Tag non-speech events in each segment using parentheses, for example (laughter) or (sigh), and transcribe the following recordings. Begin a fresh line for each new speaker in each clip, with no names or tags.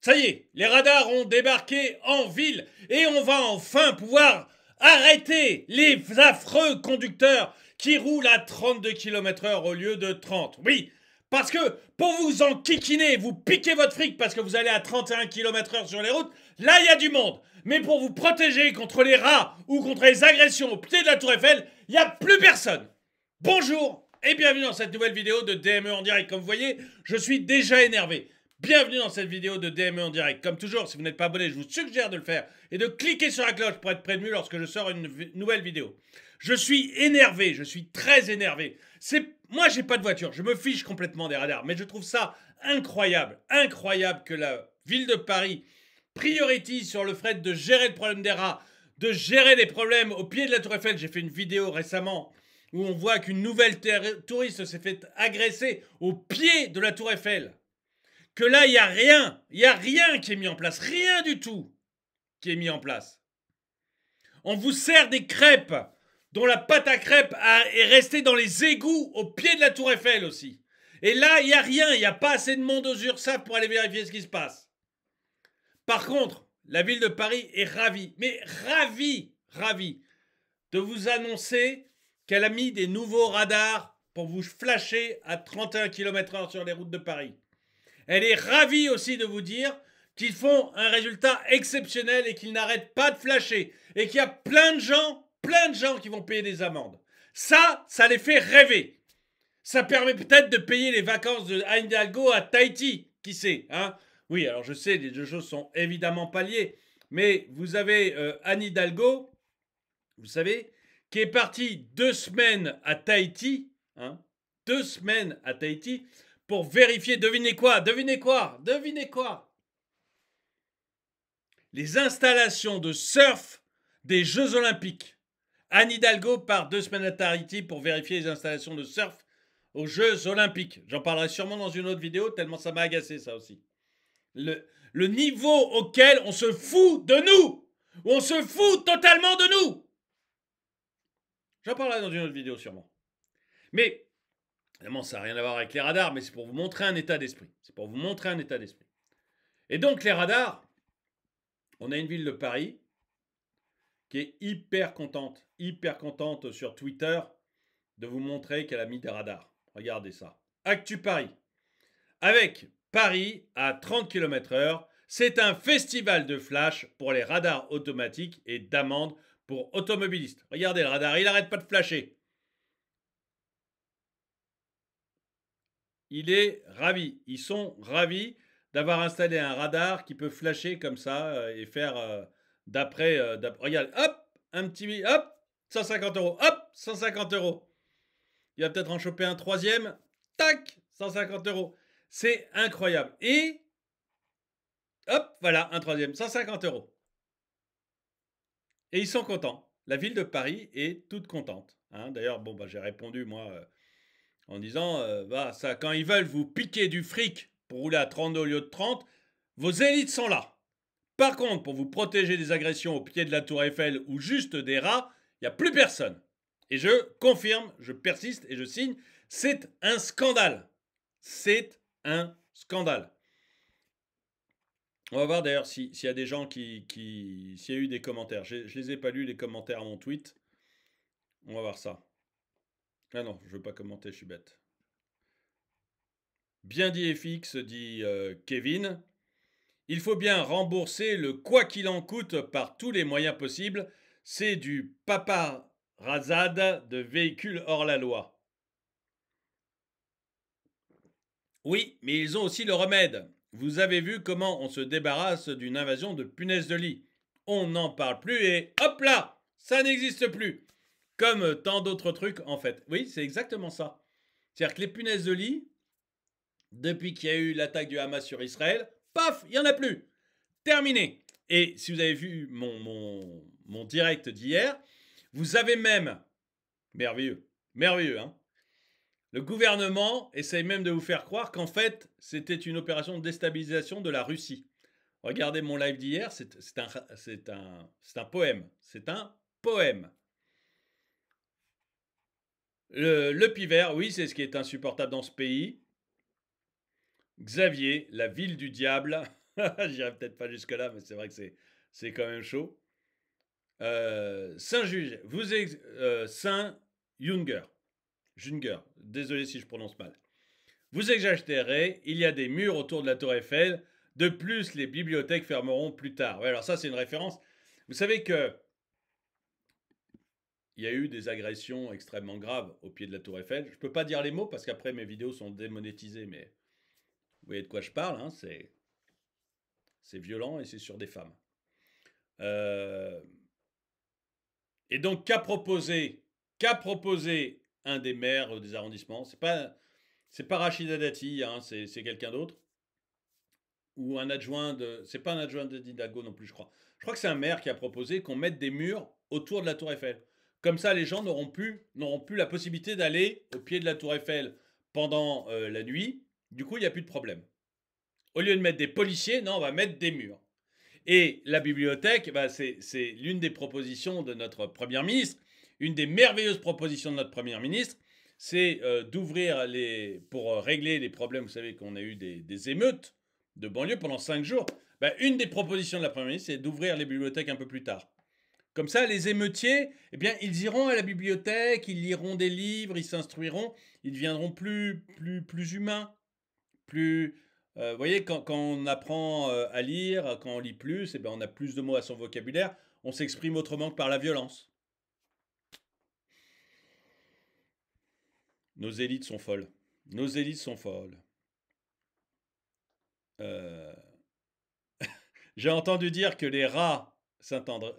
Ça y est, les radars ont débarqué en ville et on va enfin pouvoir arrêter les affreux conducteurs qui roulent à 32 km/h au lieu de 30. Oui, parce que pour vous en kikiner, vous piquez votre fric parce que vous allez à 31 km/h sur les routes, là il y a du monde. Mais pour vous protéger contre les rats ou contre les agressions au pied de la Tour Eiffel, il n'y a plus personne. Bonjour et bienvenue dans cette nouvelle vidéo de DME en direct. Comme vous voyez, je suis déjà énervé. Bienvenue dans cette vidéo de DME en direct. Comme toujours, si vous n'êtes pas abonné, je vous suggère de le faire et de cliquer sur la cloche pour être prévenu lorsque je sors une nouvelle vidéo. Je suis énervé, je suis très énervé. C'est moi, j'ai pas de voiture, je me fiche complètement des radars, mais je trouve ça incroyable, incroyable que la ville de Paris priorise sur le fret de gérer le problème des rats, de gérer les problèmes au pied de la Tour Eiffel. J'ai fait une vidéo récemment où on voit qu'une nouvelle touriste s'est fait agresser au pied de la Tour Eiffel que là, il n'y a rien. Il n'y a rien qui est mis en place. Rien du tout qui est mis en place. On vous sert des crêpes dont la pâte à crêpes est restée dans les égouts au pied de la tour Eiffel aussi. Et là, il n'y a rien. Il n'y a pas assez de monde aux URSAF pour aller vérifier ce qui se passe. Par contre, la ville de Paris est ravie, mais ravie, ravie de vous annoncer qu'elle a mis des nouveaux radars pour vous flasher à 31 km/h sur les routes de Paris. Elle est ravie aussi de vous dire qu'ils font un résultat exceptionnel et qu'ils n'arrêtent pas de flasher. Et qu'il y a plein de gens, plein de gens qui vont payer des amendes. Ça, ça les fait rêver. Ça permet peut-être de payer les vacances de Hidalgo à Tahiti. Qui sait hein Oui, alors je sais, les deux choses sont évidemment pas liées. Mais vous avez euh, Anne Hidalgo, vous savez, qui est partie deux semaines à Tahiti. Hein? deux semaines à Tahiti pour vérifier. Devinez quoi Devinez quoi Devinez quoi Les installations de surf des Jeux Olympiques. Anne Hidalgo part deux semaines à Tahiti pour vérifier les installations de surf aux Jeux Olympiques. J'en parlerai sûrement dans une autre vidéo, tellement ça m'a agacé ça aussi. Le, le niveau auquel on se fout de nous On se fout totalement de nous J'en parlerai dans une autre vidéo sûrement. Mais Évidemment, ça n'a rien à voir avec les radars, mais c'est pour vous montrer un état d'esprit. C'est pour vous montrer un état d'esprit. Et donc, les radars, on a une ville de Paris qui est hyper contente, hyper contente sur Twitter de vous montrer qu'elle a mis des radars. Regardez ça. Actu Paris. Avec Paris à 30 km/h, c'est un festival de flash pour les radars automatiques et d'amende pour automobilistes. Regardez le radar, il n'arrête pas de flasher. il est ravi. Ils sont ravis d'avoir installé un radar qui peut flasher comme ça euh, et faire euh, d'après. Euh, regarde, hop, un petit. Hop, 150 euros. Hop, 150 euros. Il va peut-être en choper un troisième. Tac, 150 euros. C'est incroyable. Et hop, voilà, un troisième, 150 euros. Et ils sont contents. La ville de Paris est toute contente. Hein. D'ailleurs, bon, bah, j'ai répondu, moi, en disant euh, bah, ça, quand ils veulent vous piquer du fric pour rouler à 30 au lieu de 30, vos élites sont là. Par contre, pour vous protéger des agressions au pied de la tour Eiffel ou juste des rats, il n'y a plus personne. Et je confirme, je persiste et je signe, c'est un scandale. C'est un scandale. On va voir d'ailleurs s'il y a des gens qui... qui s'il y a eu des commentaires. Je ne les ai pas lus, les commentaires à mon tweet. On va voir ça. Ah non, je veux pas commenter, je suis bête. Bien dit FX, dit euh, Kevin. Il faut bien rembourser le quoi qu'il en coûte par tous les moyens possibles. C'est du papa de véhicules hors la loi. Oui, mais ils ont aussi le remède. Vous avez vu comment on se débarrasse d'une invasion de punaises de lit. On n'en parle plus et hop là, ça n'existe plus. Comme euh, tant d'autres trucs, en fait. Oui, c'est exactement ça. C'est-à-dire que les punaises de lit, depuis qu'il y a eu l'attaque du Hamas sur Israël, paf, il n'y en a plus. Terminé. Et si vous avez vu mon, mon, mon direct d'hier, vous avez même, merveilleux, merveilleux, hein, le gouvernement essaye même de vous faire croire qu'en fait, c'était une opération de déstabilisation de la Russie. Regardez mon live d'hier, c'est un, un, un poème. C'est un poème. Le, le pivert, oui, c'est ce qui est insupportable dans ce pays. Xavier, la ville du diable. (laughs) J'irai peut-être pas jusque-là, mais c'est vrai que c'est quand même chaud. Euh, Saint-Juge, vous euh, Saint-Junger. Junger, désolé si je prononce mal. Vous exagérez, il y a des murs autour de la tour Eiffel. De plus, les bibliothèques fermeront plus tard. alors ça, c'est une référence. Vous savez que il y a eu des agressions extrêmement graves au pied de la Tour Eiffel. Je ne peux pas dire les mots parce qu'après mes vidéos sont démonétisées, mais vous voyez de quoi je parle. Hein, c'est c'est violent et c'est sur des femmes. Euh, et donc qu'a proposé qu'a proposé un des maires des arrondissements C'est pas c'est pas Rachida Dati, hein, c'est quelqu'un d'autre ou un adjoint de. C'est pas un adjoint de Didago non plus, je crois. Je crois que c'est un maire qui a proposé qu'on mette des murs autour de la Tour Eiffel. Comme ça, les gens n'auront plus, n'auront plus la possibilité d'aller au pied de la tour Eiffel pendant euh, la nuit. Du coup, il n'y a plus de problème. Au lieu de mettre des policiers, non, on va mettre des murs. Et la bibliothèque, bah, c'est l'une des propositions de notre Premier ministre, une des merveilleuses propositions de notre Premier ministre, c'est euh, d'ouvrir les... pour euh, régler les problèmes, vous savez qu'on a eu des, émeutes de banlieue pendant cinq jours. Bah, une des propositions de la Première ministre, c'est d'ouvrir les bibliothèques un peu plus tard. Comme ça, les émeutiers, eh bien, ils iront à la bibliothèque, ils liront des livres, ils s'instruiront, ils deviendront plus, plus, plus humains, plus, euh, vous voyez, quand, on apprend euh, à lire, quand on lit plus, eh ben, on a plus de mots à son vocabulaire, on s'exprime autrement que par la violence. Nos élites sont folles. Nos élites sont folles. Euh, (laughs) j'ai entendu dire que les rats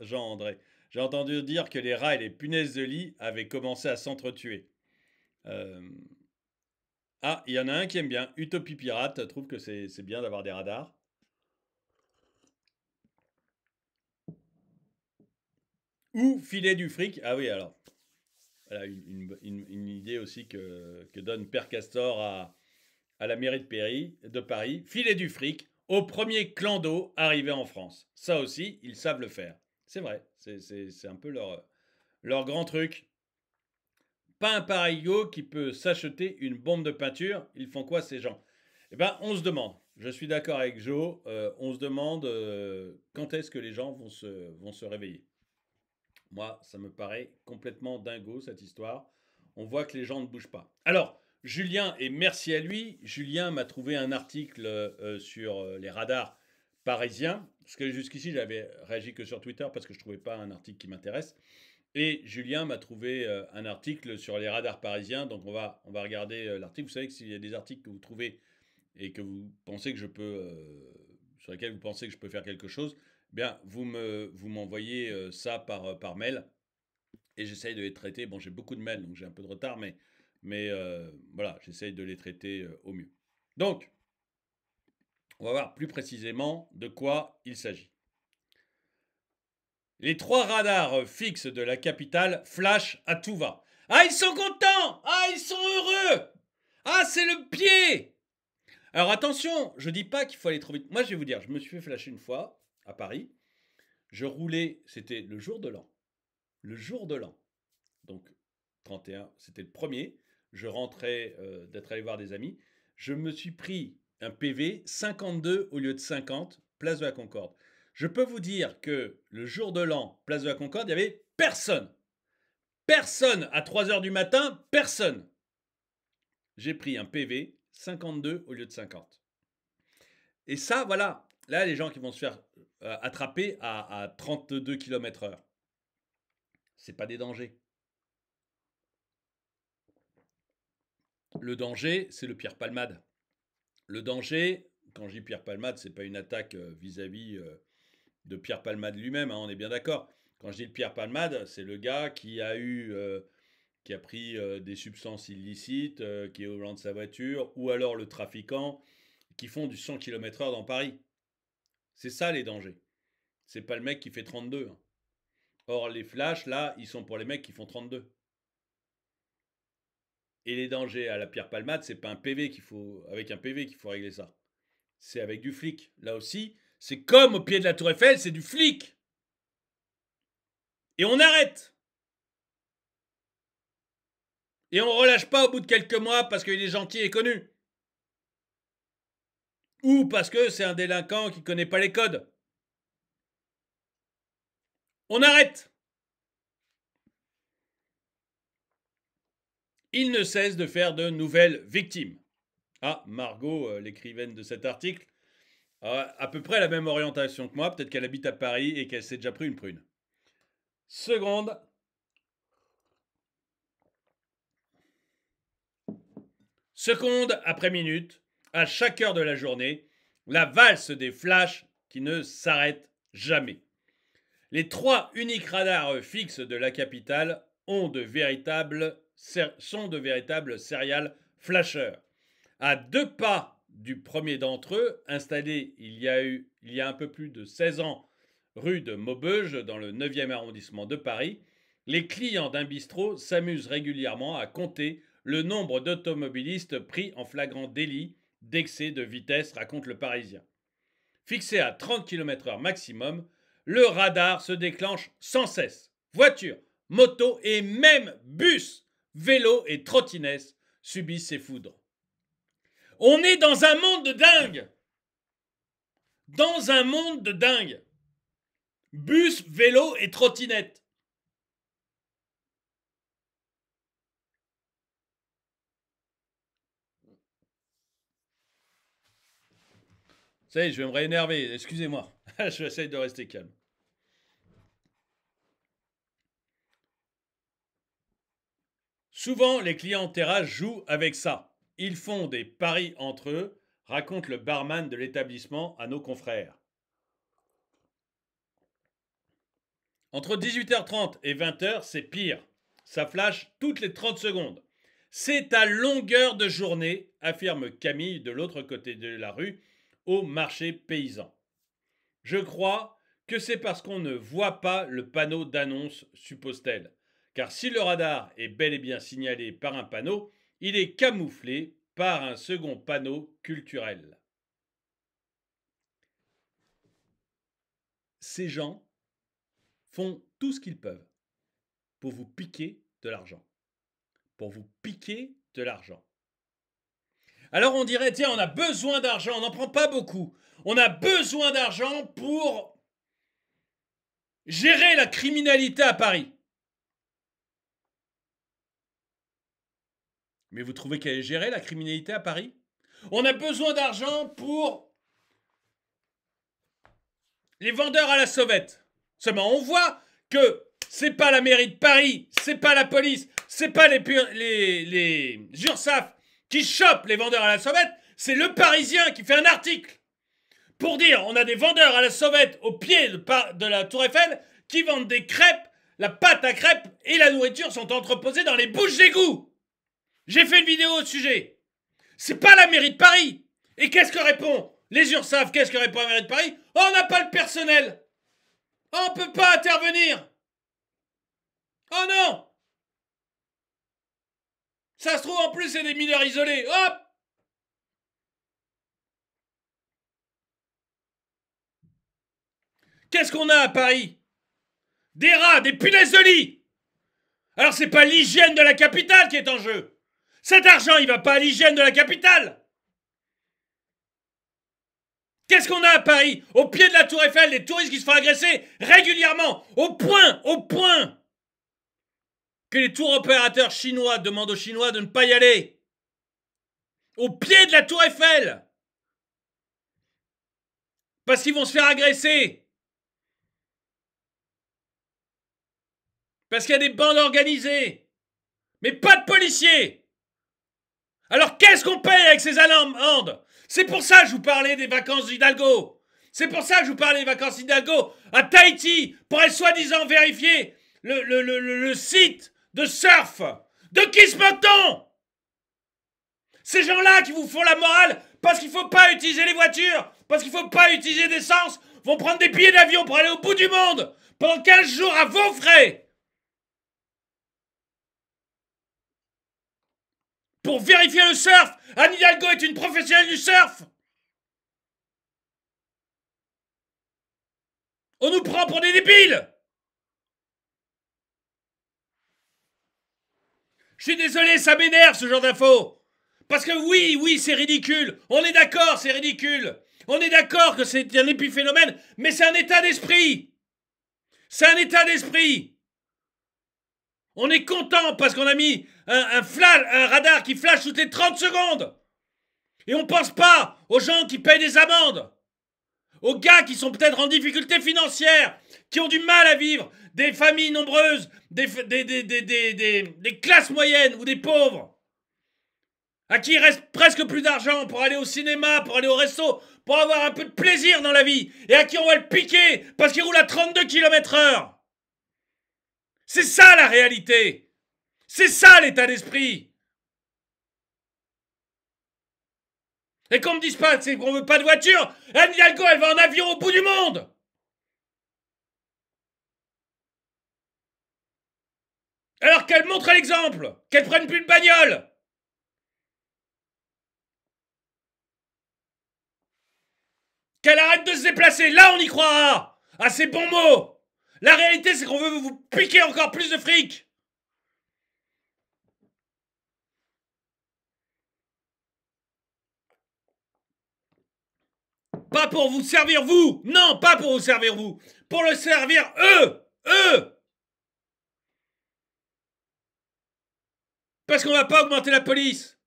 jean andré J'ai entendu dire que les rats et les punaises de lit avaient commencé à s'entretuer. Euh, ah, il y en a un qui aime bien. Utopie Pirate trouve que c'est bien d'avoir des radars. Ou filet du fric. Ah oui, alors. Voilà une, idée aussi que, donne Père Castor à, la mairie de, de Paris. Filet du fric au premier clan d'eau arrivé en France. Ça aussi, ils savent le faire. C'est vrai, c'est un peu leur, leur grand truc. Pas un parigo qui peut s'acheter une bombe de peinture. Ils font quoi ces gens Eh ben, on se demande. Je suis d'accord avec Joe. Euh, on se demande euh, quand est-ce que les gens vont se, vont se réveiller. Moi, ça me paraît complètement dingo cette histoire. On voit que les gens ne bougent pas. Alors, Julien, et merci à lui, Julien m'a trouvé un article euh, sur euh, les radars parisiens, parce que jusqu'ici j'avais réagi que sur Twitter parce que je ne trouvais pas un article qui m'intéresse. Et Julien m'a trouvé euh, un article sur les radars parisiens, donc on va, on va regarder l'article. Vous savez que s'il y a des articles que vous trouvez et que vous pensez que je peux, sur lesquels vous pensez que je peux faire quelque chose, eh bien vous me, vous m'envoyez ça par, par mail et j'essaye de les traiter. Bon, j'ai beaucoup de mails, donc j'ai un peu de retard, mais mais euh, voilà, j'essaye de les traiter euh, au mieux. Donc, on va voir plus précisément de quoi il s'agit. Les trois radars euh, fixes de la capitale flashent à tout va. Ah, ils sont contents Ah, ils sont heureux Ah, c'est le pied Alors attention, je dis pas qu'il faut aller trop vite. Moi, je vais vous dire, je me suis fait flasher une fois à Paris. Je roulais, c'était le jour de l'an. Le jour de l'an. Donc 31, c'était le premier je rentrais euh, d'être allé voir des amis, je me suis pris un PV 52 au lieu de 50, place de la Concorde. Je peux vous dire que le jour de l'an, place de la Concorde, il n'y avait personne. Personne à 3 heures du matin, personne. J'ai pris un PV 52 au lieu de 50. Et ça, voilà. Là, les gens qui vont se faire euh, attraper à, à 32 km/h, n'est pas des dangers. Le danger, c'est le Pierre Palmade. Le danger, quand je dis Pierre Palmade, c'est pas une attaque euh, vis-à-vis euh, de Pierre Palmade lui-même, hein, on est bien d'accord. Quand je dis le Pierre Palmade, c'est le gars qui a eu, euh, qui a pris des substances illicites, qui est au volant de sa voiture, ou alors le trafiquant qui font du 100 km/h dans Paris. C'est ça les dangers. C'est pas le mec qui fait 32. Hein. Or les flashs là, ils sont pour les mecs qui font 32. Et les dangers à la pierre palmade, c'est pas un PV qu'il faut, avec un PV qu'il faut régler ça. C'est avec du flic. Là aussi, c'est comme au pied de la Tour Eiffel, c'est du flic. Et on arrête. Et on relâche pas au bout de quelques mois parce qu'il est gentil et connu. Ou parce que c'est un délinquant qui connaît pas les codes. On arrête. il ne cesse de faire de nouvelles victimes. Ah, Margot, euh, l'écrivaine de cet article, a à peu près la même orientation que moi, peut-être qu'elle habite à Paris et qu'elle s'est déjà pris une prune. Seconde. Seconde après minute, à chaque heure de la journée, la valse des flashs qui ne s'arrête jamais. Les trois uniques radars fixes de la capitale ont de véritables sont de véritables céréales flashers. À deux pas du premier d'entre eux, installé il y a eu il y a un peu plus de 16 ans rue de Maubeuge dans le 9e arrondissement de Paris, les clients d'un bistrot s'amusent régulièrement à compter le nombre d'automobilistes pris en flagrant délit d'excès de vitesse, raconte le Parisien. Fixé à 30 km/h maximum, le radar se déclenche sans cesse. Voitures, motos et même bus Vélo et trottinettes subissent ces foudres. On est dans un monde de dingue Dans un monde de dingue Bus, vélo et trottinette. Ça y je vais me réénerver, excusez-moi. (laughs) je vais essayer de rester calme. Souvent, les clients en terrasse jouent avec ça. Ils font des paris entre eux, raconte le barman de l'établissement à nos confrères. Entre 18h30 et 20h, c'est pire. Ça flash toutes les 30 secondes. C'est à longueur de journée, affirme Camille de l'autre côté de la rue, au marché paysan. Je crois que c'est parce qu'on ne voit pas le panneau d'annonce, suppose-t-elle car si le radar est bel et bien signalé par un panneau, il est camouflé par un second panneau culturel. Ces gens font tout ce qu'ils peuvent pour vous piquer de l'argent. Pour vous piquer de l'argent. Alors on dirait, tiens, on a besoin d'argent, on n'en prend pas beaucoup. On a besoin d'argent pour gérer la criminalité à Paris. Mais vous trouvez qu'elle est gérée, la criminalité à Paris On a besoin d'argent pour les vendeurs à la sauvette. Seulement, on voit que c'est pas la mairie de Paris, c'est pas la police, c'est pas les, les, URSAF qui chopent les vendeurs à la sauvette, c'est le Parisien qui fait un article pour dire on a des vendeurs à la sauvette au pied de, la Tour Eiffel qui vendent des crêpes, la pâte à crêpes et la nourriture sont entreposées dans les bouches d'égout. J'ai fait une vidéo au sujet. C'est pas la mairie de Paris. Et qu'est-ce que répond les savent. Qu'est-ce que répond la mairie de Paris oh, On n'a pas le personnel. Oh, on peut pas intervenir. Oh non Ça se trouve en plus c'est des mineurs isolés. Hop Qu'est-ce qu'on a à Paris Des rats, des punaises de lit Alors c'est pas l'hygiène de la capitale qui est en jeu cet argent, il va pas à l'hygiène de la capitale. Qu'est-ce qu'on a à Paris Au pied de la Tour Eiffel, des touristes qui se font agresser régulièrement, au point, au point que les tours opérateurs chinois demandent aux Chinois de ne pas y aller. Au pied de la Tour Eiffel Parce qu'ils vont se faire agresser. Parce qu'il y a des bandes organisées. Mais pas de policiers alors qu'est-ce qu'on paye avec ces amendes C'est pour ça que je vous parlais des vacances d'Hidalgo. C'est pour ça que je vous parlais des vacances d'Hidalgo à Tahiti pour aller soi-disant vérifier le, site de surf. De qui se Ces gens-là qui vous font la morale parce qu'il ne faut pas utiliser les voitures, parce qu'il ne faut pas utiliser d'essence, vont prendre des billets d'avion pour aller au bout du monde pendant 15 jours à vos frais. pour vérifier le surf Anne Hidalgo est une professionnelle du surf On nous prend pour des débiles Je suis désolé, ça m'énerve ce genre d'infos Parce que oui, oui, c'est ridicule On est d'accord, c'est ridicule On est d'accord que c'est un épiphénomène, mais c'est un état d'esprit C'est un état d'esprit on est content parce qu'on a mis un, un radar qui flash toutes les 30 secondes. Et on pense pas aux gens qui payent des amendes, aux gars qui sont peut-être en difficulté financière, qui ont du mal à vivre, des familles nombreuses, des, classes moyennes ou des pauvres, à qui il reste presque plus d'argent pour aller au cinéma, pour aller au resto, pour avoir un peu de plaisir dans la vie, et à qui on va le piquer parce qu'il roule à 32 km/h. C'est ça la réalité. C'est ça l'état d'esprit. Et qu'on me dise pas qu'on veut pas de voiture, Anne Hidalgo, elle va en avion au bout du monde. Alors qu'elle montre l'exemple, qu'elle prenne plus de bagnole. Qu'elle arrête de se déplacer, là on y croira. À ah, ces bons mots. La réalité, c'est qu'on veut vous piquer encore plus de fric. Pas pour vous servir vous. Non, pas pour vous servir vous. Pour le servir eux. Eux. Parce qu'on va pas augmenter la police.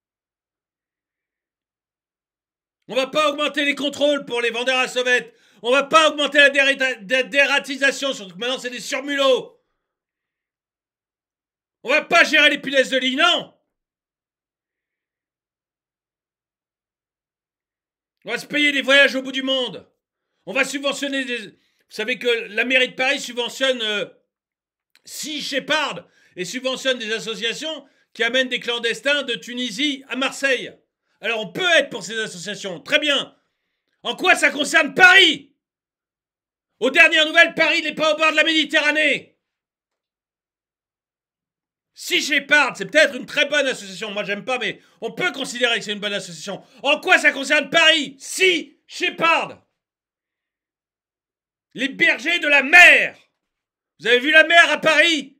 On va pas augmenter les contrôles pour les vendeurs à sauvette. On va pas augmenter la, dératisation, surtout que maintenant c'est des surmulots. On va pas gérer les punaises de lit, non On va se payer des voyages au bout du monde. On va subventionner des... Vous savez que la mairie de Paris subventionne euh, six Shepard et subventionne des associations qui amènent des clandestins de Tunisie à Marseille. Alors on peut être pour ces associations, très bien. En quoi ça concerne Paris aux dernières nouvelles, Paris n'est pas au bord de la Méditerranée. Si Shepard, c'est peut-être une très bonne association, moi j'aime pas, mais on peut considérer que c'est une bonne association. En quoi ça concerne Paris Si Shepard Les bergers de la mer Vous avez vu la mer à Paris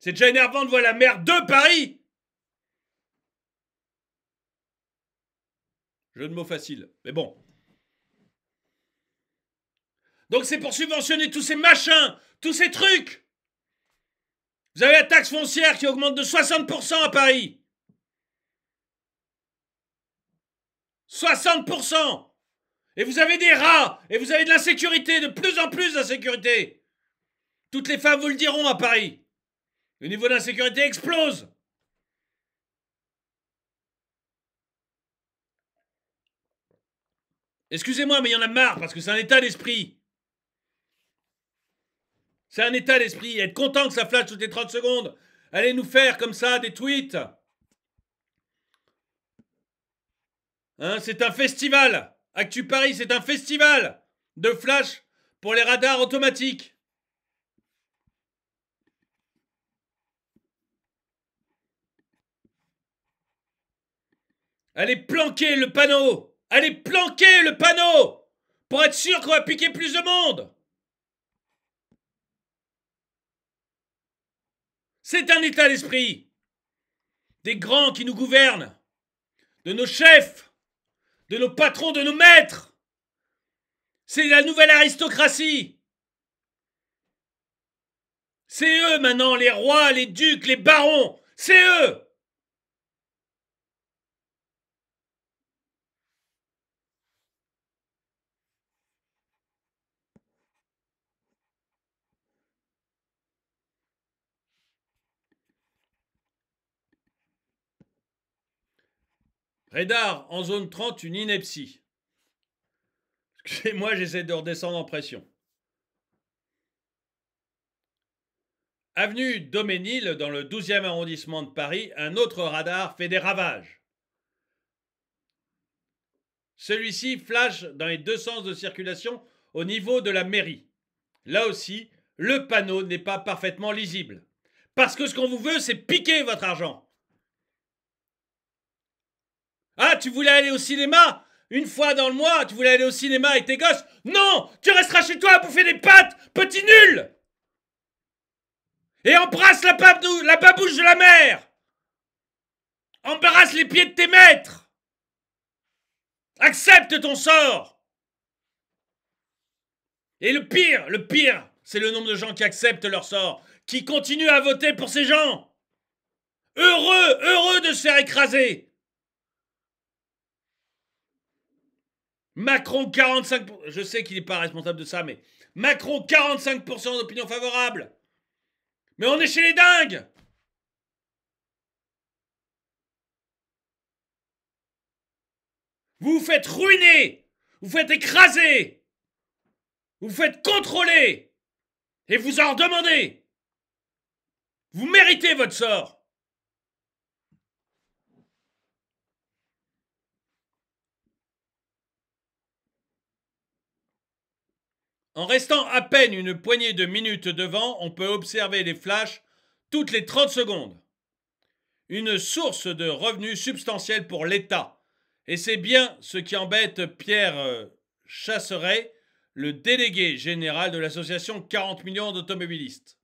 C'est déjà énervant de voir la mer de Paris Jeu de mots facile. Mais bon. Donc c'est pour subventionner tous ces machins, tous ces trucs. Vous avez la taxe foncière qui augmente de 60% à Paris. 60% Et vous avez des rats Et vous avez de l'insécurité, de plus en plus d'insécurité Toutes les femmes vous le diront à Paris. Le niveau d'insécurité explose Excusez-moi, mais il y en a marre parce que c'est un état d'esprit. C'est un état d'esprit. Être content que ça flash toutes les 30 secondes. Allez nous faire comme ça des tweets. Hein, c'est un festival. Actu Paris, c'est un festival de flash pour les radars automatiques. Allez planquer le panneau Allez planquer le panneau pour être sûr qu'on va piquer plus de monde. C'est un état d'esprit des grands qui nous gouvernent, de nos chefs, de nos patrons, de nos maîtres. C'est la nouvelle aristocratie. C'est eux maintenant, les rois, les ducs, les barons. C'est eux. Rédar, en zone 30, une ineptie. Moi, j'essaie de redescendre en pression. Avenue Doménil, dans le 12e arrondissement de Paris, un autre radar fait des ravages. Celui-ci flash dans les deux sens de circulation au niveau de la mairie. Là aussi, le panneau n'est pas parfaitement lisible. Parce que ce qu'on vous veut, c'est piquer votre argent. Ah, tu voulais aller au cinéma Une fois dans le mois, tu voulais aller au cinéma avec tes gosses Non Tu resteras chez toi à bouffer des pâtes, petit nul Et embrasse la, la babouche de la mère Embarrasse les pieds de tes maîtres Accepte ton sort Et le pire, le pire, c'est le nombre de gens qui acceptent leur sort, qui continuent à voter pour ces gens Heureux, heureux de se faire écraser Macron 45%. Je sais qu'il n'est pas responsable de ça, mais Macron 45% d'opinion favorable. Mais on est chez les dingues Vous vous faites ruiner Vous vous faites écraser Vous vous faites contrôler Et vous en demandez Vous méritez votre sort En restant à peine une poignée de minutes devant, on peut observer les flashs toutes les 30 secondes. Une source de revenus substantielle pour l'État. Et c'est bien ce qui embête Pierre euh, Chasseret, le délégué général de l'association 40 millions d'automobilistes.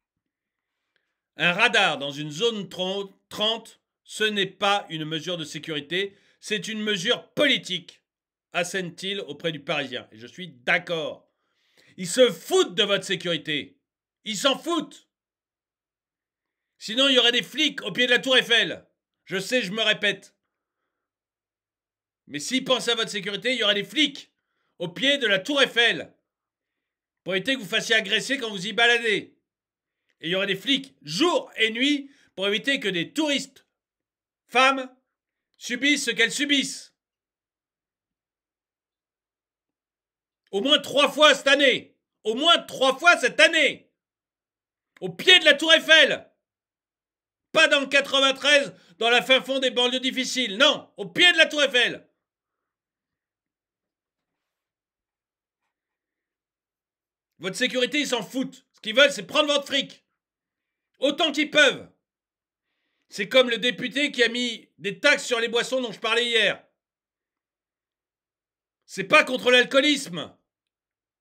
Un radar dans une zone 30, ce n'est pas une mesure de sécurité, c'est une mesure politique, assène-t-il auprès du Parisien. Et je suis d'accord. Ils se foutent de votre sécurité. Ils s'en foutent. Sinon, il y aurait des flics au pied de la tour Eiffel. Je sais, je me répète. Mais s'ils pensent à votre sécurité, il y aurait des flics au pied de la tour Eiffel. Pour éviter que vous fassiez agresser quand vous y baladez. Et il y aurait des flics jour et nuit pour éviter que des touristes, femmes, subissent ce qu'elles subissent. Au moins trois fois cette année. Au moins trois fois cette année. Au pied de la tour Eiffel. Pas dans le 93, dans la fin fond des banlieues difficiles. Non, au pied de la tour Eiffel. Votre sécurité, ils s'en foutent. Ce qu'ils veulent, c'est prendre votre fric. Autant qu'ils peuvent. C'est comme le député qui a mis des taxes sur les boissons dont je parlais hier. C'est pas contre l'alcoolisme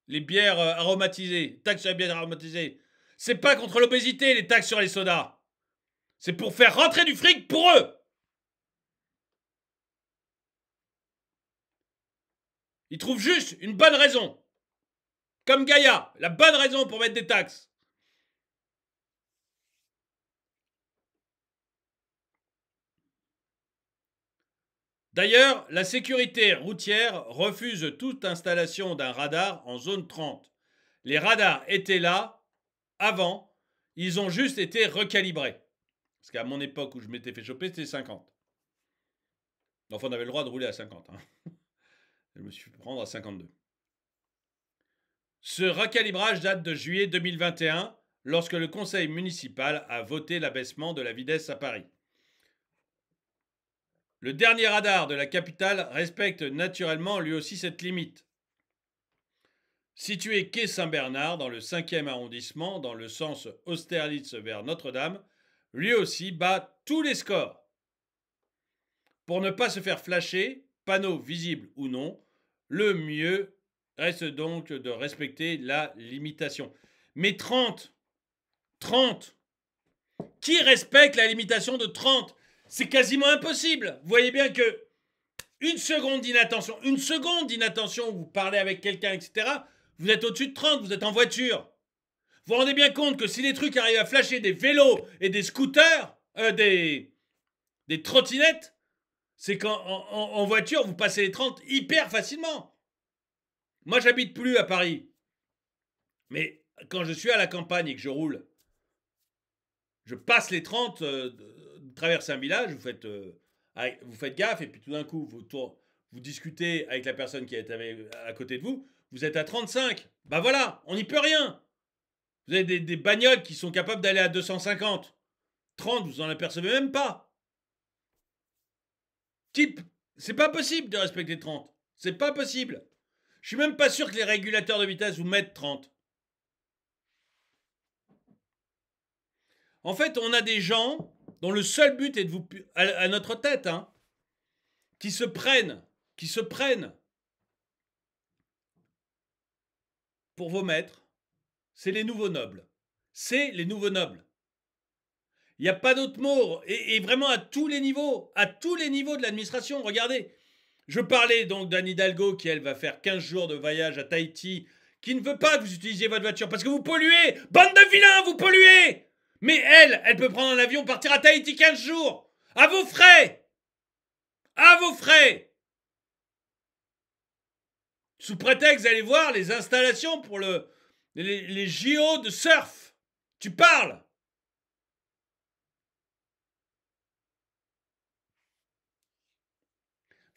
les bières euh, aromatisées, taxes sur les bières aromatisées. C'est pas contre l'obésité, les taxes sur les sodas. C'est pour faire rentrer du fric pour eux. Ils trouvent juste une bonne raison. Comme Gaïa, la bonne raison pour mettre des taxes. D'ailleurs, la sécurité routière refuse toute installation d'un radar en zone 30. Les radars étaient là avant, ils ont juste été recalibrés. Parce qu'à mon époque où je m'étais fait choper, c'était 50. Enfin, on avait le droit de rouler à 50. Hein. (laughs) Je me suis fait prendre à 52. Ce recalibrage date de juillet 2021, lorsque le conseil municipal a voté l'abaissement de la vitesse à Paris. Le dernier radar de la capitale respecte naturellement lui aussi cette limite. Situé quai Saint-Bernard, dans le 5e arrondissement, dans le sens Austerlitz vers Notre-Dame, lui aussi bat tous les scores. Pour ne pas se faire flasher, panneau visible ou non, le mieux reste donc de respecter la limitation. Mais 30 30 Qui respecte la limitation de 30 c'est quasiment impossible. Vous voyez bien que une seconde d'inattention, une seconde d'inattention, vous parlez avec quelqu'un, etc., vous êtes au-dessus de 30, vous êtes en voiture. Vous vous rendez bien compte que si les trucs arrivent à flasher des vélos et des scooters, euh, des, des trottinettes, c'est qu'en en, voiture, vous passez les 30 hyper facilement. Moi, j'habite plus à Paris. Mais quand je suis à la campagne et que je roule, je passe les 30 traversez un village, vous faites, euh, vous faites gaffe, et puis tout d'un coup, vous, vous discutez avec la personne qui est à côté de vous, vous êtes à 35. Ben bah voilà, on n'y peut rien. Vous avez des, bagnoles qui sont capables d'aller à 250. 30, vous n'en apercevez même pas. Type, c'est pas possible de respecter 30. C'est pas possible. Je suis même pas sûr que les régulateurs de vitesse vous mettent 30. En fait, on a des gens dont le seul but est de vous à, notre tête, hein. qui se prennent, qui se prennent pour vos maîtres, c'est les nouveaux nobles. C'est les nouveaux nobles. Il n'y a pas d'autre mot. Et, et, vraiment à tous les niveaux, à tous les niveaux de l'administration. Regardez, je parlais donc d'Anne Hidalgo qui, elle, va faire 15 jours de voyage à Tahiti, qui ne veut pas que vous utilisiez votre voiture parce que vous polluez. Bande de vilains, vous polluez mais elle, elle peut prendre un avion, partir à Tahiti 15 jours. À vos frais. À vos frais. Sous prétexte d'aller voir les installations pour le, les, les JO de surf. Tu parles.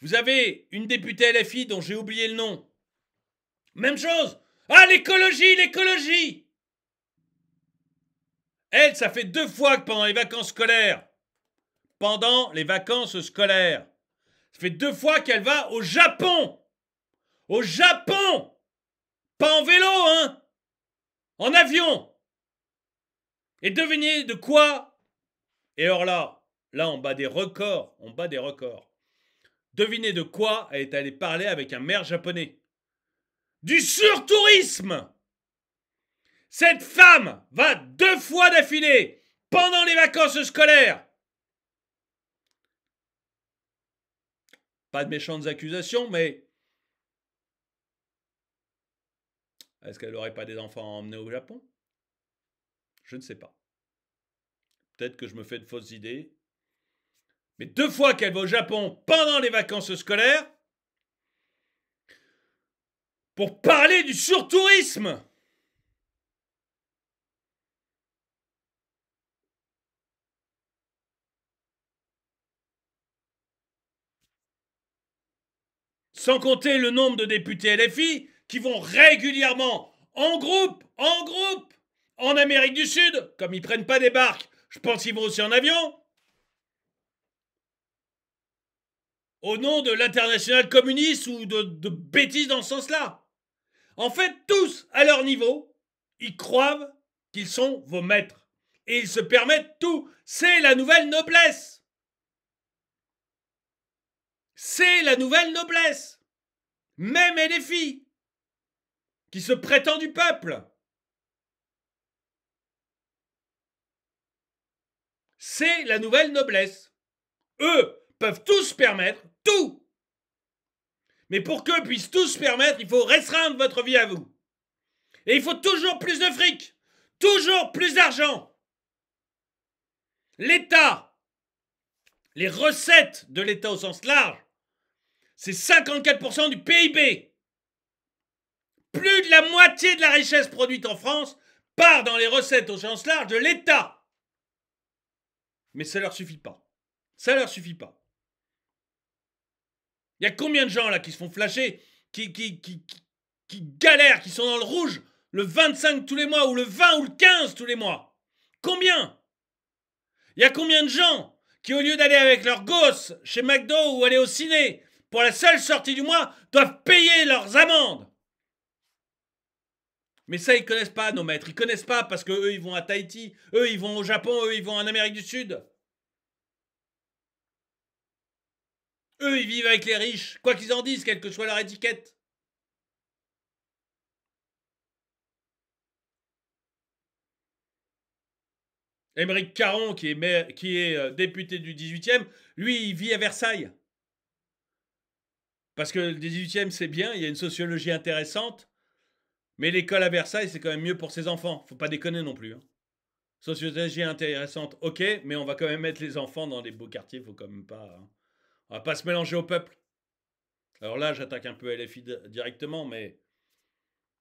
Vous avez une députée LFI dont j'ai oublié le nom. Même chose. Ah, l'écologie, l'écologie elle, ça fait deux fois que pendant les vacances scolaires, pendant les vacances scolaires, ça fait deux fois qu'elle va au Japon. Au Japon Pas en vélo, hein En avion Et devinez de quoi Et alors là, là, on bat des records. On bat des records. Devinez de quoi elle est allée parler avec un maire japonais. Du surtourisme cette femme va deux fois d'affilée pendant les vacances scolaires. Pas de méchantes accusations, mais est-ce qu'elle n'aurait pas des enfants à emmener au Japon Je ne sais pas. Peut-être que je me fais de fausses idées. Mais deux fois qu'elle va au Japon pendant les vacances scolaires, pour parler du surtourisme Sans compter le nombre de députés LFI qui vont régulièrement en groupe, en groupe, en Amérique du Sud, comme ils prennent pas des barques, je pense qu'ils vont aussi en avion. Au nom de l'international communiste ou de, de bêtises dans ce sens-là. En fait, tous, à leur niveau, ils croient qu'ils sont vos maîtres. Et ils se permettent tout. C'est la nouvelle noblesse. C'est la nouvelle noblesse. Même les filles qui se prétendent du peuple. C'est la nouvelle noblesse. Eux peuvent tous permettre tout. Mais pour qu'eux puissent tous se permettre, il faut restreindre votre vie à vous. Et il faut toujours plus de fric, toujours plus d'argent. L'État, les recettes de l'État au sens large, c'est 54% du PIB. Plus de la moitié de la richesse produite en France part dans les recettes au chances large de l'État. Mais ça leur suffit pas. Ça leur suffit pas. Il y a combien de gens là qui se font flasher, qui, qui, qui, qui galèrent, qui sont dans le rouge le 25 tous les mois ou le 20 ou le 15 tous les mois Combien Il y a combien de gens qui, au lieu d'aller avec leur gosse chez McDo ou aller au ciné, pour la seule sortie du mois, doivent payer leurs amendes. Mais ça, ils connaissent pas, nos maîtres. Ils connaissent pas parce que eux, ils vont à Tahiti, eux, ils vont au Japon, eux, ils vont en Amérique du Sud. Eux, ils vivent avec les riches, quoi qu'ils en disent, quelle que soit leur étiquette. Émeric Caron, qui est, qui est euh, député du 18e, lui, il vit à Versailles. Parce que le 18e, c'est bien, il y a une sociologie intéressante, mais l'école à Versailles, c'est quand même mieux pour ses enfants. Faut pas déconner non plus. Hein. Sociologie intéressante, ok, mais on va quand même mettre les enfants dans des beaux quartiers, faut quand même pas. Hein. On va pas se mélanger au peuple. Alors là, j'attaque un peu LFI directement, mais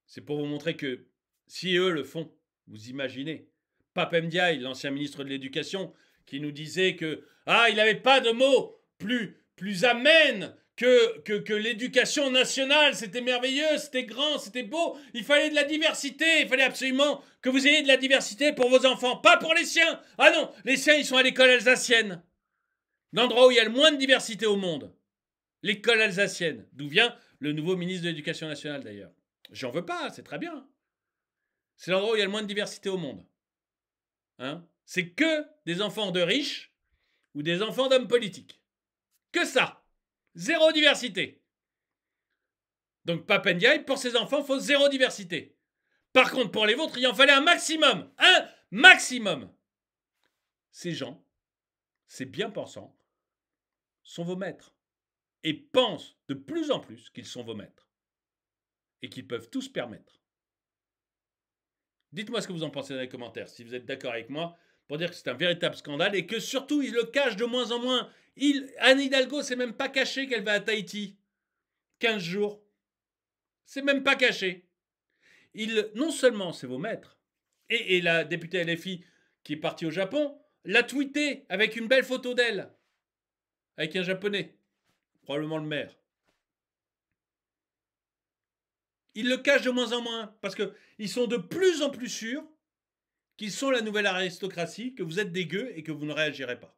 c'est pour vous montrer que si eux le font, vous imaginez. Pape Mdiaye, l'ancien ministre de l'Éducation, qui nous disait que ah, il n'avait pas de mots plus plus amène que, l'éducation nationale, c'était merveilleux, c'était grand, c'était beau. Il fallait de la diversité, il fallait absolument que vous ayez de la diversité pour vos enfants, pas pour les siens. Ah non, les siens, ils sont à l'école alsacienne. L'endroit où il y a le moins de diversité au monde. L'école alsacienne, d'où vient le nouveau ministre de l'Éducation nationale d'ailleurs. J'en veux pas, c'est très bien. C'est l'endroit où il y a le moins de diversité au monde. Hein c'est que des enfants de riches ou des enfants d'hommes politiques. Que ça Zéro diversité. Donc Papendiaï, pour ses enfants, faut zéro diversité. Par contre, pour les vôtres, il en fallait un maximum. Un maximum. Ces gens, ces bien-pensants, sont vos maîtres. Et pensent de plus en plus qu'ils sont vos maîtres. Et qu'ils peuvent tous permettre. Dites-moi ce que vous en pensez dans les commentaires. Si vous êtes d'accord avec moi, dire que c'est un véritable scandale et que surtout, ils le cachent de moins en moins. Il, Anne Hidalgo, c'est même pas caché qu'elle va à Tahiti. 15 jours. C'est même pas caché. Il, non seulement c'est vos maîtres, et, et la députée LFI qui est partie au Japon l'a tweeté avec une belle photo d'elle, avec un japonais, probablement le maire. Ils le cachent de moins en moins parce qu'ils sont de plus en plus sûrs qu'ils sont la nouvelle aristocratie, que vous êtes dégueu et que vous ne réagirez pas.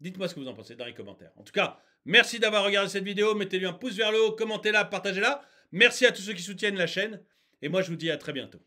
Dites-moi ce que vous en pensez dans les commentaires. En tout cas, merci d'avoir regardé cette vidéo. Mettez-lui un pouce vers le haut, commentez-la, partagez-la. Merci à tous ceux qui soutiennent la chaîne. Et moi, je vous dis à très bientôt.